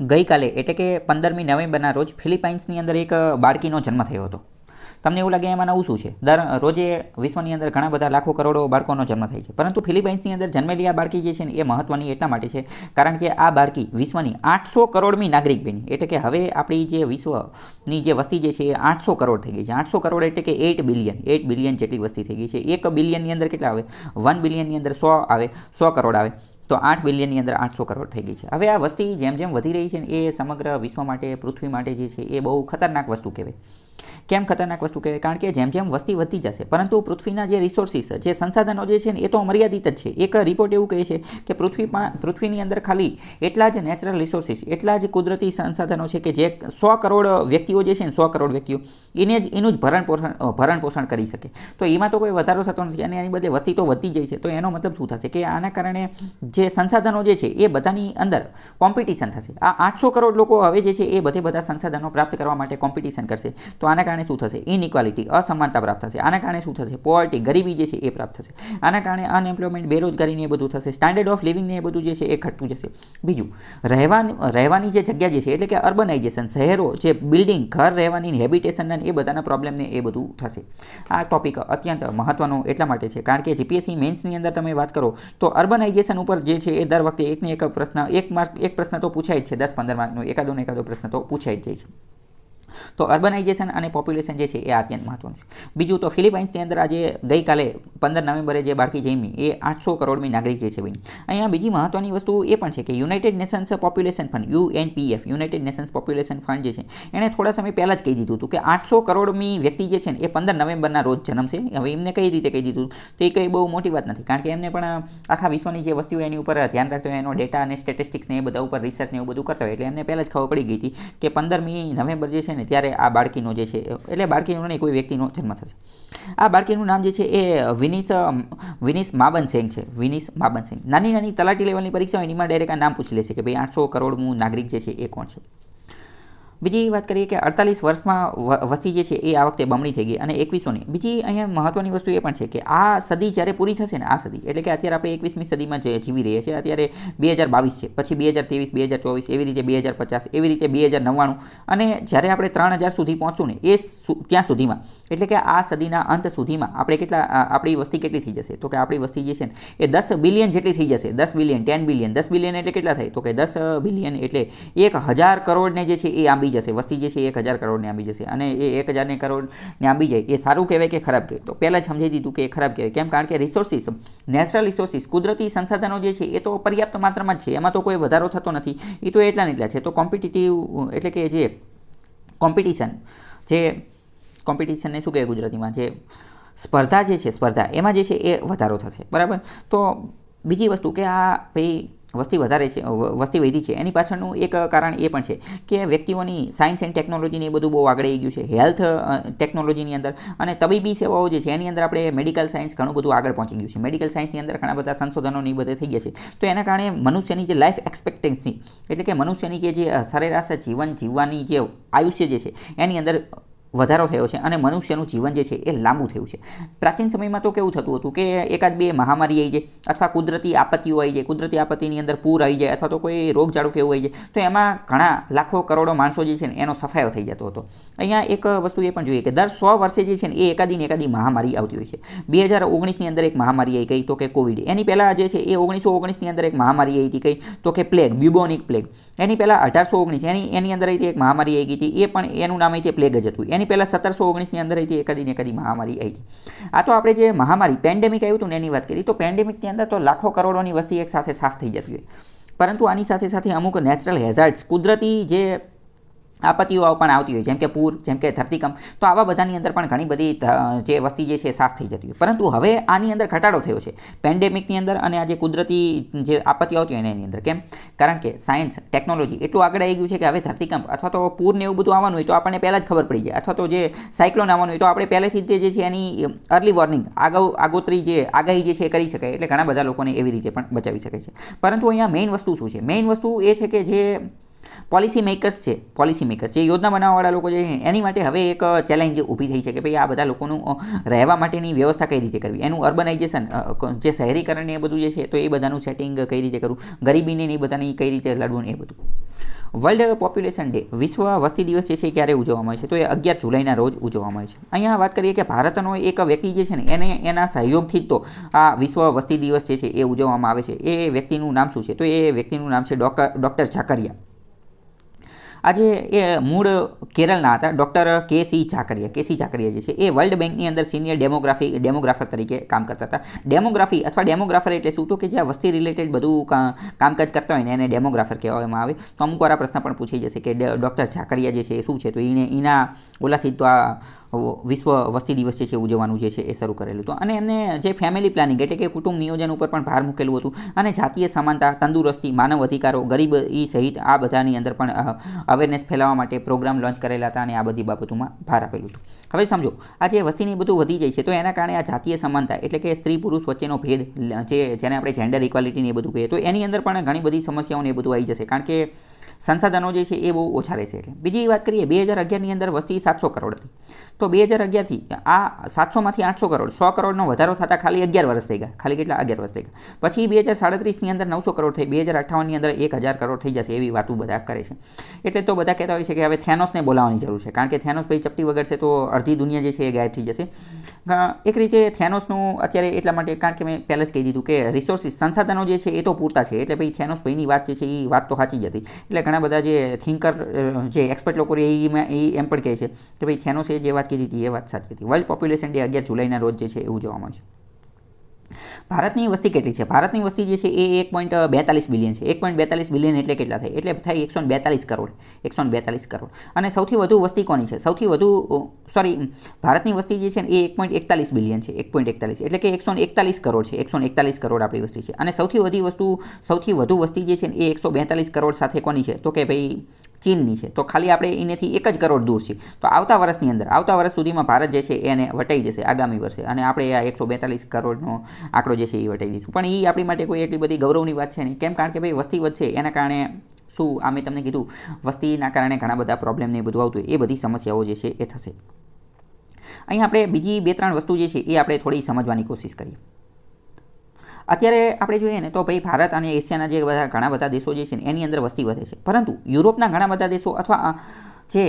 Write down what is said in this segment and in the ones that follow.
ગઈકાલે એટલે કે પંદરમી નવેમ્બરના રોજ ફિલિપાઇન્સની અંદર એક બાળકીનો જન્મ થયો હતો તમને એવું લાગે એમાં નવું શું છે દર રોજે વિશ્વની અંદર ઘણા બધા લાખો કરોડો બાળકોનો જન્મ થાય છે પરંતુ ફિલિપાઇન્સની અંદર જન્મેલી આ બાળકી જે છે ને એ મહત્વની એટલા માટે છે કારણ કે આ બાળકી વિશ્વની આઠસો કરોડમી નાગરિક બની એટલે કે હવે આપણી જે વિશ્વની જે વસ્તી જે છે એ આઠસો કરોડ થઈ ગઈ છે આઠસો કરોડ એટલે કે એટ બિલિયન એટ બિલિયન જેટલી વસ્તી થઈ ગઈ છે એક બિલિયનની અંદર કેટલા આવે વન બિલિયનની અંદર સો આવે સો કરોડ આવે તો આઠ બિલિયનની અંદર આઠસો કરોડ થઈ ગઈ છે હવે આ વસ્તી જેમ જેમ વધી રહી છે એ સમગ્ર વિશ્વ માટે પૃથ્વી માટે જે છે એ બહુ ખતરનાક વસ્તુ કહેવાય કેમ ખતરનાક વસ્તુ કહેવાય કારણ કે જેમ જેમ વસ્તી વધતી જશે પરંતુ પૃથ્વીના જે રિસોર્સિસ જે સંસાધનો જે છે ને એ તો અમર્યાદિત જ છે એક રિપોર્ટ એવું કહે છે કે પૃથ્વીમાં પૃથ્વીની અંદર ખાલી એટલા જ નેચરલ રિસોર્સિસ એટલા જ કુદરતી સંસાધનો છે કે જે સો કરોડ વ્યક્તિઓ જે છે ને સો કરોડ વ્યક્તિઓ એને જ એનું જ ભરણ પોષણ ભરણ પોષણ કરી શકે તો એમાં તો કોઈ વધારો થતો નથી અને એની બદલે વસ્તી તો વધતી જાય છે તો એનો મતલબ શું થશે કે આના કારણે જે સંસાધનો જે છે એ બધાની અંદર કોમ્પિટિશન થશે આ આઠસો કરોડ લોકો હવે જે છે એ બધે બધા સંસાધનો પ્રાપ્ત કરવા માટે કોમ્પિટિશન કરશે તો આના કારણે શું થશે ઇનઇક્વાલિટી અસમાનતા પ્રાપ્ત થશે આના કારણે શું થશે પોવર્ટી ગરીબી જે છે એ પ્રાપ્ત થશે આના કારણે અનએમ્પ્લોયમેન્ટ બેરોજગારીને એ બધું થશે સ્ટાન્ડર્ડ ઓફ લિવિંગને એ બધું જે છે એ ઘટતું જશે બીજું રહેવાની રહેવાની જે જગ્યા જે છે એટલે કે અર્બનાઇઝેશન શહેરો જે બિલ્ડિંગ ઘર રહેવાની હેબિટેશનના એ બધાના પ્રોબ્લેમને એ બધું થશે આ ટોપિક અત્યંત મહત્ત્વનો એટલા માટે છે કારણ કે જીપીએસસી મેન્સની અંદર તમે વાત કરો તો અર્બનાઇઝેશન ઉપર જે છે એ દર વખતે એકને એક પ્રશ્ન એક માર્ક એક પ્રશ્ન તો પૂછાય જ છે દસ પંદર માર્કનો એકાદો ને એકાદો પ્રશ્ન તો પૂછાય જ જાય છે તો અર્બનાઇઝેશન અને પોપ્યુલેશન જે છે એ અત્યંત મહત્વનું છે બીજું તો ફિલિપાઇન્સની અંદર આજે ગઈકાલે પંદર નવેમ્બરે જે બાળકી જન્મી એ આઠસો કરોડની નાગરિક છે બની અહીંયા બીજી મહત્વની વસ્તુ એ પણ છે કે United Nations Population Fund UNPF United Nations Population Fund જે છે એણે થોડા સમય પહેલાં જ કહી દીધું હતું કે આઠસો કરોડમી વ્યક્તિ જે છે ને એ પંદર નવેમ્બરના રોજ જન્મશે હવે એમને કઈ રીતે કહી દીધું તો એ કંઈ બહુ મોટી વાત નથી કારણ કે એમને પણ આખા વિશ્વની જે વસ્તી એની ઉપર ધ્યાન રાખતો એનો ડેટા અને સ્ટેટિસ્ટિક્સને એ બધા ઉપર રિસર્ચને એવું બધું કરતા હોય એટલે એમને પહેલાં જ ખબર પડી ગઈ હતી કે પંદરમી નવેમ્બર જે છે ને ત્યારે આ બાળકીનો જે છે એટલે બાળકીનો નહીં કોઈ વ્યક્તિનો જન્મ થશે આ બાળકીનું નામ જે છે એ વિનિસ વિનિશ માબન સેંગ છે વિનિશ માબન સેંગ નાની નાની તલાટી લેવલની પરીક્ષા હોય એમાં ડાયરેક્ટ આ નામ પૂછી લેશે કે ભાઈ આઠસો કરોડનું નાગરિક જે છે એ કોણ છે બીજી વાત કરીએ કે અડતાલીસ વર્ષમાં વસ્તી જે છે એ આ વખતે બમણી થઈ ગઈ અને એકવીસોની બીજી અહીંયા મહત્ત્વની વસ્તુ એ પણ છે કે આ સદી જ્યારે પૂરી થશે ને આ સદી એટલે કે અત્યારે આપણે એકવીસમી સદીમાં જે જીવી રહ્યા છીએ અત્યારે બે હજાર બાવીસ છે પછી બે હજાર ત્રેવીસ બે હજાર ચોવીસ એવી રીતે બે હજાર પચાસ એવી રીતે બે હજાર નવ્વાણું અને જ્યારે આપણે ત્રણ હજાર સુધી પહોંચું ને એ ત્યાં સુધીમાં એટલે કે આ સદીના અંત સુધીમાં આપણે કેટલા આપણી વસ્તી કેટલી થઈ જશે તો કે આપણી વસ્તી જે છે ને એ દસ બિલિયન જેટલી થઈ જશે દસ બિલિયન ટેન બિલિયન દસ બિલિયન એટલે કેટલા થાય તો કે દસ બિલિયન એટલે એક હજાર કરોડને જે છે એ આંબી આંબી જશે વસ્તી જે છે એક હજાર કરોડની આંબી જશે અને એ એક હજારની કરોડની આંબી જાય એ સારું કહેવાય કે ખરાબ કહેવાય તો પહેલાં જ સમજાવી દીધું કે એ ખરાબ કહેવાય કેમ કારણ કે રિસોર્સિસ નેચરલ રિસોર્સિસ કુદરતી સંસાધનો જે છે એ તો પર્યાપ્ત માત્રામાં છે એમાં તો કોઈ વધારો થતો નથી એ તો એટલા ને એટલા છે તો કોમ્પિટિટિવ એટલે કે જે કોમ્પિટિશન જે કોમ્પિટિશનને શું કહેવાય ગુજરાતીમાં જે સ્પર્ધા જે છે સ્પર્ધા એમાં જે છે એ વધારો થશે બરાબર તો બીજી વસ્તુ કે આ ભાઈ વસ્તી વધારે છે વસ્તી વધી છે એની પાછળનું એક કારણ એ પણ છે કે વ્યક્તિઓની સાયન્સ એન્ડ ટેકનોલોજીને એ બધું બહુ આગળ આવી ગયું છે હેલ્થ ટેકનોલોજીની અંદર અને તબીબી સેવાઓ જે છે એની અંદર આપણે મેડિકલ સાયન્સ ઘણું બધું આગળ પહોંચી ગયું છે મેડિકલ સાયન્સની અંદર ઘણા બધા સંશોધનો એ બધે થઈ ગયા છે તો એના કારણે મનુષ્યની જે લાઈફ એક્સપેક્ટન્સી એટલે કે મનુષ્યની જે સરેરાશ જીવન જીવવાની જે આયુષ્ય જે છે એની અંદર વધારો થયો છે અને મનુષ્યનું જીવન જે છે એ લાંબુ થયું છે પ્રાચીન સમયમાં તો કેવું થતું હતું કે એકાદ બે મહામારી આવી જાય અથવા કુદરતી આપત્તિઓ આવી જાય કુદરતી આપત્તિની અંદર પૂર આવી જાય અથવા તો કોઈ રોગચાળો કેવું એવું આવી જાય તો એમાં ઘણા લાખો કરોડો માણસો જે છે ને એનો સફાયો થઈ જતો હતો અહીંયા એક વસ્તુ એ પણ જોઈએ કે દર સો વર્ષે જે છે ને એ એકાદી ને એકાદી મહામારી આવતી હોય છે બે હજાર ઓગણીસની અંદર એક મહામારી આવી ગઈ તો કે કોવિડ એની પહેલાં જે છે એ ઓગણીસો ઓગણીસની અંદર એક મહામારી આવી હતી કઈ તો કે પ્લેગ બ્યુબોનિક પ્લેગ એની પહેલાં અઢારસો ઓગણીસ એની એની અંદર એક મહામારી આવી ગઈ હતી એ પણ એનું નામ હતી પ્લેગ જ હતું એની પહેલાં સત્તરસો ઓગણીસની અંદર હતી એકાદી ને એકાદી મહામારી આવી હતી આ તો આપણે જે મહામારી પેન્ડેમિક આવ્યું હતું ને એની વાત કરી તો પેન્ડેમિકની અંદર તો લાખો કરોડોની વસ્તી એક સાથે સાફ થઈ જતી હોય પરંતુ આની સાથે સાથે અમુક નેચરલ હેઝાર્ડ્સ કુદરતી જે આપત્તિઓ પણ આવતી હોય જેમ કે પૂર જેમ કે ધરતીકંપ તો આવા બધાની અંદર પણ ઘણી બધી જે વસ્તી જે છે સાફ થઈ જતી હોય પરંતુ હવે આની અંદર ઘટાડો થયો છે પેન્ડેમિકની અંદર અને આ જે કુદરતી જે આપત્તિઓ આવતી હોય એની અંદર કેમ કારણ કે સાયન્સ ટેકનોલોજી એટલું આગળ આવી ગયું છે કે હવે ધરતીકંપ અથવા તો પૂરને એવું બધું આવવાનું હોય તો આપણને પહેલાં જ ખબર પડી જાય અથવા તો જે સાયક્લોન આવવાનું હોય તો આપણે પહેલેથી જ જે છે એની અર્લી વોર્નિંગ આગળ આગોતરી જે આગાહી જે છે એ કરી શકાય એટલે ઘણા બધા લોકોને એવી રીતે પણ બચાવી શકે છે પરંતુ અહીંયા મેઇન વસ્તુ શું છે મેઇન વસ્તુ એ છે કે જે પોલિસી મેકર્સ છે પોલિસી મેકર્સ જે યોજના બનાવવાવાળા લોકો છે એની માટે હવે એક ચેલેન્જ ઊભી થઈ છે કે ભાઈ આ બધા લોકોનું રહેવા માટેની વ્યવસ્થા કઈ રીતે કરવી એનું અર્બનાઇઝેશન જે શહેરીકરણ એ બધું જે છે તો એ બધાનું સેટિંગ કઈ રીતે કરવું ગરીબીને એ બધાની કઈ રીતે લડવું એ બધું વર્લ્ડ પોપ્યુલેશન ડે વિશ્વ વસ્તી દિવસ જે છે ક્યારે ઉજવવામાં આવે છે તો એ અગિયાર જુલાઈના રોજ ઉજવવામાં આવે છે અહીંયા વાત કરીએ કે ભારતનો એક વ્યક્તિ જે છે ને એને એના સહયોગથી જ તો આ વિશ્વ વસ્તી દિવસ જે છે એ ઉજવવામાં આવે છે એ વ્યક્તિનું નામ શું છે તો એ વ્યક્તિનું નામ છે ડોક્ટર ડૉક્ટર ઝાકરિયા આજે એ મૂળ કેરળના હતા ડૉક્ટર કે સી ઝાકરિયા કે સી ઝાકરિયા જે છે એ વર્લ્ડ બેંકની અંદર સિનિયર ડેમોગ્રાફી ડેમોગ્રાફર તરીકે કામ કરતા હતા ડેમોગ્રાફી અથવા ડેમોગ્રાફર એટલે શું તો કે જે વસ્તી રિલેટેડ બધું કામકાજ કરતા હોય ને એને ડેમોગ્રાફર કહેવામાં આવે તો અમુક વાર આ પ્રશ્ન પણ પૂછી જશે કે ડૉક્ટર ઝાકરિયા જે છે એ શું છે તો એને એના ઓલાથી તો આ વિશ્વ વસ્તી દિવસ જે છે ઉજવવાનું જે છે એ શરૂ કરેલું હતું અને એમને જે ફેમિલી પ્લાનિંગ એટલે કે કુટુંબ નિયોજન ઉપર પણ ભાર મૂકેલું હતું અને જાતીય સમાનતા તંદુરસ્તી માનવ અધિકારો ગરીબી સહિત આ બધાની અંદર પણ અવેરનેસ ફેલાવવા માટે પ્રોગ્રામ લોન્ચ કરેલા હતા અને આ બધી બાબતોમાં ભાર આપેલું હતું હવે સમજો આ જે વસ્તીની બધું વધી જાય છે તો એના કારણે આ જાતીય સમાનતા એટલે કે સ્ત્રી પુરુષ વચ્ચેનો ભેદ જે જેને આપણે જેન્ડર ઇક્વાલિટીને એ બધું કહીએ તો એની અંદર પણ ઘણી બધી સમસ્યાઓને એ બધું આવી જશે કારણ કે સંસાધનો જે છે એ બહુ ઓછા રહેશે એટલે બીજી વાત કરીએ બે હજાર અગિયારની અંદર વસ્તી સાતસો કરોડ હતી તો બે હજાર અગિયારથી આ સાતસોમાંથી આઠસો કરોડ સો કરોડનો વધારો થતાં ખાલી અગિયાર વર્ષ થઈ ગયા ખાલી કેટલા અગિયાર વર્ષ થઈ ગયા પછી બે હજાર સાડત્રીસની અંદર નવસો કરોડ થઈ બે હજાર અઠ્ઠાવનની અંદર એક હજાર કરોડ થઈ જશે એવી વાતો બધા કરે છે એટલે તો બધા કહેતા હોય છે કે હવે થેનોસને બોલાવવાની જરૂર છે કારણ કે થેનોસ ભાઈ ચપટી વગરશે તો અડધી દુનિયા જે છે એ ગાયબ થઈ જશે એક રીતે થેનોસનું અત્યારે એટલા માટે કારણ કે મેં પહેલાં જ કહી દીધું કે રિસોર્સિસ સંસાધનો જે છે એ તો પૂરતા છે એટલે ભાઈ થેનોસ ભાઈની વાત જે છે એ વાત તો સાચી જ હતી એટલે ઘણા બધા જે થિંકર જે એક્સપર્ટ લોકો એ એમ પણ કહે છે કે ભાઈ થેનોસ એ જે વાત કીધી હતી એ વાત સાચી હતી વર્લ્ડ પોપ્યુલેશન ડે અગિયાર જુલાઈના રોજ જે છે એ ઉજવવામાં છે ભારતની વસ્તી કેટલી છે ભારતની વસ્તી જે છે એ એક પોઈન્ટ બેતાલીસ બિલિયન છે એક પોઈન્ટ બેતાલીસ બિલિયન એટલે કેટલા થાય એટલે થાય એકસો બેતાલીસ કરોડ એકસો બેતાલીસ કરોડ અને સૌથી વધુ વસ્તી કોની છે સૌથી વધુ સોરી ભારતની વસ્તી જે છે એ એક પોઈન્ટ એકતાલીસ બિલિયન છે એક પોઈન્ટ એકતાલીસ એટલે કે એકસો એકતાલીસ કરોડ છે એકસો એકતાલીસ કરોડ આપણી વસ્તી છે અને સૌથી વધુ વસ્તુ સૌથી વધુ વસ્તી જે છે એ એકસો બેતાલીસ કરોડ સાથે કોની છે તો કે ભાઈ ચીનની છે તો ખાલી આપણે એનેથી એક જ કરોડ દૂર છે તો આવતા વર્ષની અંદર આવતા વર્ષ સુધીમાં ભારત જે છે એને વટાઈ જશે આગામી વર્ષે અને આપણે આ એકસો બેતાલીસ કરોડનો આંકડો જે છે એ વટાઈ દઈશું પણ એ આપણી માટે કોઈ એટલી બધી ગૌરવની વાત છે નહીં કેમ કારણ કે ભાઈ વસ્તી વધશે એના કારણે શું આ મેં તમને કીધું વસ્તીના કારણે ઘણા બધા પ્રોબ્લેમ ને એ બધું આવતું એ બધી સમસ્યાઓ જે છે એ થશે અહીં આપણે બીજી બે ત્રણ વસ્તુ જે છે એ આપણે થોડી સમજવાની કોશિશ કરીએ અત્યારે આપણે જોઈએ ને તો ભાઈ ભારત અને એશિયાના જે બધા ઘણા બધા દેશો જે છે એની અંદર વસ્તી વધે છે પરંતુ યુરોપના ઘણા બધા દેશો અથવા જે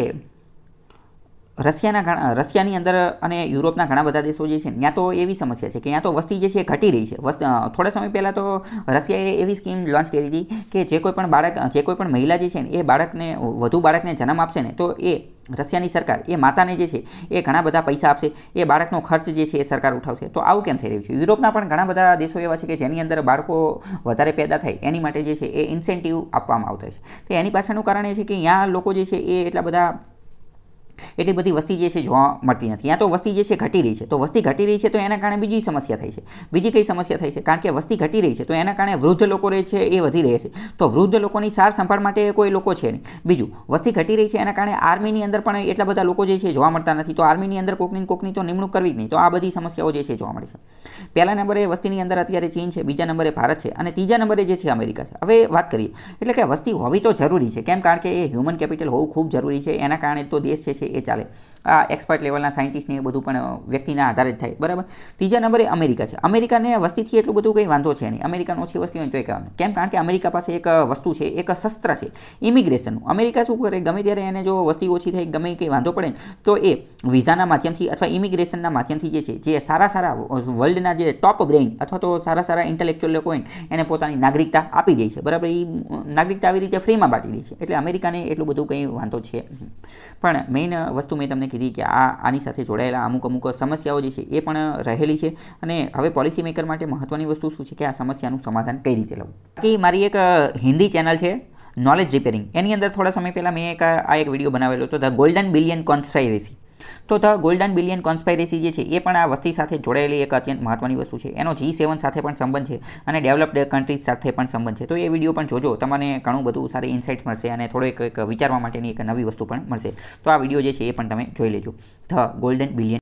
રશિયાના રશિયાની અંદર અને યુરોપના ઘણા બધા દેશો જે છે ત્યાં તો એવી સમસ્યા છે કે ત્યાં તો વસ્તી જે છે એ ઘટી રહી છે થોડા સમય પહેલાં તો રશિયાએ એવી સ્કીમ લોન્ચ કરી હતી કે જે કોઈ પણ બાળક જે કોઈ પણ મહિલા જે છે ને એ બાળકને વધુ બાળકને જન્મ આપશે ને તો એ રશિયાની સરકાર એ માતાને જે છે એ ઘણા બધા પૈસા આપશે એ બાળકનો ખર્ચ જે છે એ સરકાર ઉઠાવશે તો આવું કેમ થઈ રહ્યું છે યુરોપના પણ ઘણા બધા દેશો એવા છે કે જેની અંદર બાળકો વધારે પેદા થાય એની માટે જે છે એ ઇન્સેન્ટિવ આપવામાં આવતા છે તો એની પાછળનું કારણ એ છે કે ત્યાં લોકો જે છે એ એટલા બધા એટલી બધી વસ્તી જે છે જોવા મળતી નથી યા તો વસ્તી જે છે ઘટી રહી છે તો વસ્તી ઘટી રહી છે તો એના કારણે બીજી સમસ્યા થઈ છે બીજી કઈ સમસ્યા થઈ છે કારણ કે વસ્તી ઘટી રહી છે તો એના કારણે વૃદ્ધ લોકો રહે છે એ વધી રહે છે તો વૃદ્ધ લોકોની સાર સંભાળ માટે કોઈ લોકો છે નહીં બીજું વસ્તી ઘટી રહી છે એના કારણે આર્મીની અંદર પણ એટલા બધા લોકો જે છે જોવા મળતા નથી તો આર્મીની અંદર કોકની કોકની તો નિમણૂક કરવી જ નહીં તો આ બધી સમસ્યાઓ જે છે જોવા મળે છે પહેલા નંબરે વસ્તીની અંદર અત્યારે ચીન છે બીજા નંબરે ભારત છે અને ત્રીજા નંબરે જે છે અમેરિકા છે હવે વાત કરીએ એટલે કે વસ્તી હોવી તો જરૂરી છે કેમ કારણ કે એ હ્યુમન કેપિટલ હોવું ખૂબ જરૂરી છે એના કારણે તો દેશ છે એ ચાલે આ એક્સપર્ટ લેવલના સાયન્ટિસ્ટને એ બધું પણ વ્યક્તિના આધારે જ થાય બરાબર ત્રીજા નંબરે અમેરિકા છે અમેરિકાને વસ્તીથી એટલું બધું કંઈ વાંધો છે નહીં અમેરિકાનો ઓછી વસ્તી હોય તો એ કહેવાનું કેમ કારણ કે અમેરિકા પાસે એક વસ્તુ છે એક શસ્ત્ર છે ઇમિગ્રેશનનું અમેરિકા શું કરે ગમે ત્યારે એને જો વસ્તી ઓછી થાય ગમે કંઈ વાંધો પડે તો એ વિઝાના માધ્યમથી અથવા ઇમિગ્રેશનના માધ્યમથી જે છે જે સારા સારા વર્લ્ડના જે ટોપ બ્રેઇન અથવા તો સારા સારા ઇન્ટેલેક્ચ્યુઅલ લોકો હોય એને પોતાની નાગરિકતા આપી દે છે બરાબર એ નાગરિકતા આવી રીતે ફ્રીમાં બાંટી દે છે એટલે અમેરિકાને એટલું બધું કંઈ વાંધો છે પણ મેઇન વસ્તુ મેં તમને કીધી કે આ આની સાથે જોડાયેલા અમુક અમુક સમસ્યાઓ જે છે એ પણ રહેલી છે અને હવે પોલિસી મેકર માટે મહત્ત્વની વસ્તુ શું છે કે આ સમસ્યાનું સમાધાન કઈ રીતે લઉં બાકી મારી એક હિન્દી ચેનલ છે નોલેજ રિપેરિંગ એની અંદર થોડા સમય પહેલાં મેં એક આ એક વિડીયો બનાવેલો હતો ધ ગોલ્ડન બિલિયન કોન્સ્પાયરેસી તો ધ ગોલ્ડન બિલિયન કોન્સ્પાયરેસી જે છે એ પણ આ વસ્તી સાથે જોડાયેલી એક અત્યંત મહત્ત્વની વસ્તુ છે એનો જી સેવન સાથે પણ સંબંધ છે અને ડેવલપ્ડ કન્ટ્રીઝ સાથે પણ સંબંધ છે તો એ વિડીયો પણ જોજો તમને ઘણું બધું સારી ઇન્સાઇટ મળશે અને થોડોક વિચારવા માટેની એક નવી વસ્તુ પણ મળશે તો આ વિડીયો જે છે એ પણ તમે જોઈ લેજો ધ ગોલ્ડન બિલિયન